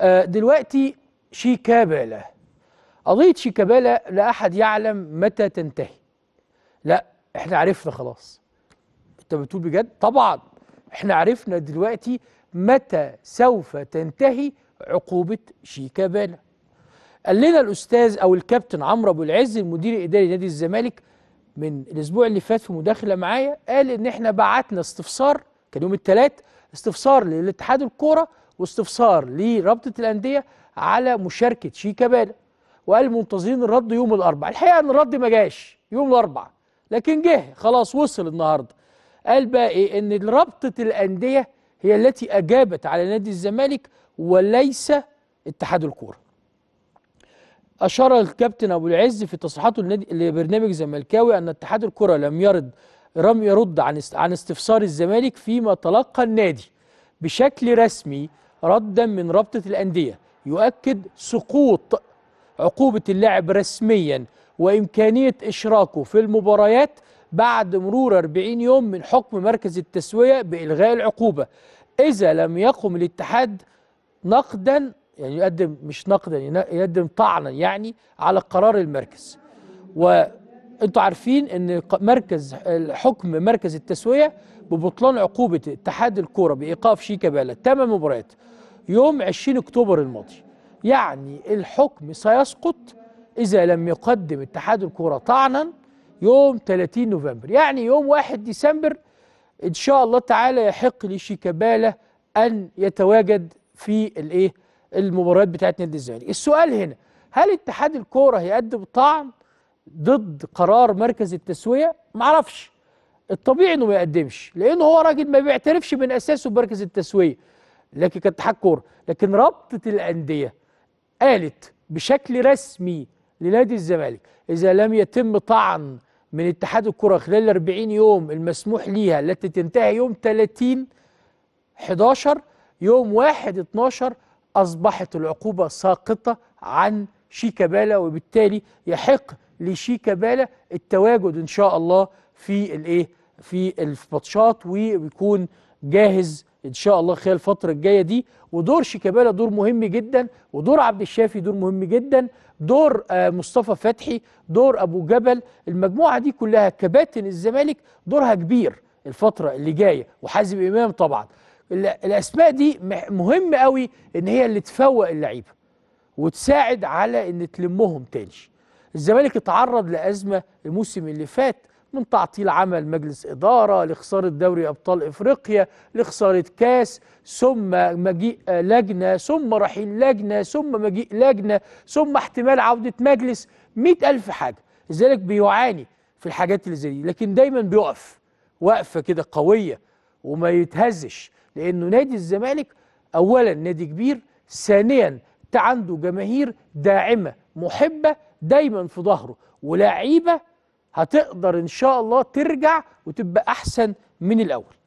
آه، دلوقتي شيكابالا قضية شيكابالا لا أحد يعلم متى تنتهي لا احنا عرفنا خلاص انت بتقول بجد طبعا احنا عرفنا دلوقتي متى سوف تنتهي عقوبة شيكابالا قال لنا الأستاذ أو الكابتن عمرو أبو العز المدير الإداري نادي الزمالك من الأسبوع اللي فات في مداخلة معايا قال إن احنا بعتنا استفسار كان يوم الثلاث استفسار للاتحاد الكورة واستفسار لرابطه الانديه على مشاركه شيكابالا وقال منتظرين الرد يوم الاربعاء الحقيقه ان الرد ما جاش يوم الاربعاء لكن جه خلاص وصل النهارده قال بقى ايه ان رابطه الانديه هي التي اجابت على نادي الزمالك وليس اتحاد الكوره اشار الكابتن ابو العز في تصريحاته لبرنامج زملكاوي ان اتحاد الكره لم يرد لم يرد عن عن استفسار الزمالك فيما تلقى النادي بشكل رسمي ردا من رابطة الأندية يؤكد سقوط عقوبة اللاعب رسميا وإمكانية إشراكه في المباريات بعد مرور 40 يوم من حكم مركز التسوية بإلغاء العقوبة إذا لم يقم الاتحاد نقدا يعني يقدم مش نقدا يقدم طعنا يعني على قرار المركز و انتوا عارفين ان مركز حكم مركز التسويه ببطلان عقوبه اتحاد الكوره بايقاف شيكابالا ثمان مباريات يوم 20 اكتوبر الماضي يعني الحكم سيسقط اذا لم يقدم اتحاد الكوره طعنا يوم 30 نوفمبر يعني يوم 1 ديسمبر ان شاء الله تعالى يحق لشيكابالا ان يتواجد في الايه المباريات بتاعت نادي الزمالك السؤال هنا هل اتحاد الكوره هيقدم طعن ضد قرار مركز التسوية معرفش الطبيعي انه ما يقدمش لانه هو راجل ما بيعترفش من اساسه بمركز التسوية لكن كاتحاد كوره لكن رابطة الأندية قالت بشكل رسمي لنادي الزمالك إذا لم يتم طعن من اتحاد الكرة خلال 40 يوم المسموح ليها التي تنتهي يوم 30 11 يوم 1 12 أصبحت العقوبة ساقطة عن شيكابالا وبالتالي يحق لشيكا بالا التواجد ان شاء الله في الايه في الماتشات ويكون جاهز ان شاء الله خلال الفتره الجايه دي ودور شيكابالا دور مهم جدا ودور عبد الشافي دور مهم جدا دور آه، مصطفى فتحي دور ابو جبل المجموعه دي كلها كباتن الزمالك دورها كبير الفتره اللي جايه وحازم امام طبعا الاسماء دي مهم قوي ان هي اللي تفوق اللعيبه وتساعد على ان تلمهم تاني الزمالك اتعرض لأزمة الموسم اللي فات من تعطيل عمل مجلس إدارة لخسارة دوري أبطال إفريقيا لخسارة كاس ثم مجيء لجنة ثم رحيل لجنة ثم مجيء لجنة ثم احتمال عودة مجلس مئة ألف حاجة لذلك بيعاني في الحاجات اللي زي دي لكن دايما بيقف وقفة كده قوية وما يتهزش لأنه نادي الزمالك أولا نادي كبير ثانيا عنده جماهير داعمة محبة دايما في ظهره ولاعيبه هتقدر ان شاء الله ترجع وتبقى احسن من الاول